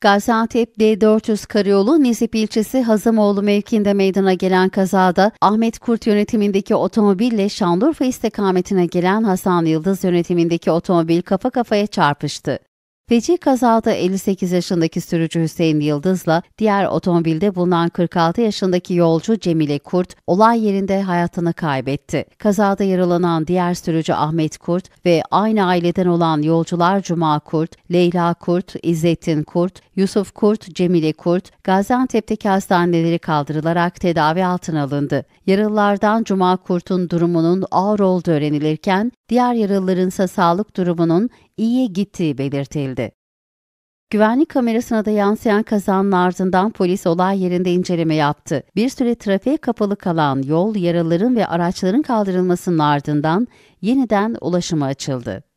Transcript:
Gaziantep D400 Karayolu Nisip ilçesi Hazımoğlu mevkiinde meydana gelen kazada Ahmet Kurt yönetimindeki otomobille Şanlıurfa istikametine gelen Hasan Yıldız yönetimindeki otomobil kafa kafaya çarpıştı. Feci kazada 58 yaşındaki sürücü Hüseyin Yıldız'la diğer otomobilde bulunan 46 yaşındaki yolcu Cemile Kurt olay yerinde hayatını kaybetti. Kazada yaralanan diğer sürücü Ahmet Kurt ve aynı aileden olan yolcular Cuma Kurt, Leyla Kurt, İzzettin Kurt, Yusuf Kurt, Cemile Kurt, Gaziantep'teki hastaneleri kaldırılarak tedavi altına alındı. Yaralılardan Cuma Kurt'un durumunun ağır olduğu öğrenilirken, diğer yaralıların ise sağlık durumunun iyiye gittiği belirtildi. Güvenlik kamerasına da yansıyan kazanın ardından polis olay yerinde inceleme yaptı. Bir süre trafiğe kapalı kalan yol yaraların ve araçların kaldırılmasının ardından yeniden ulaşıma açıldı.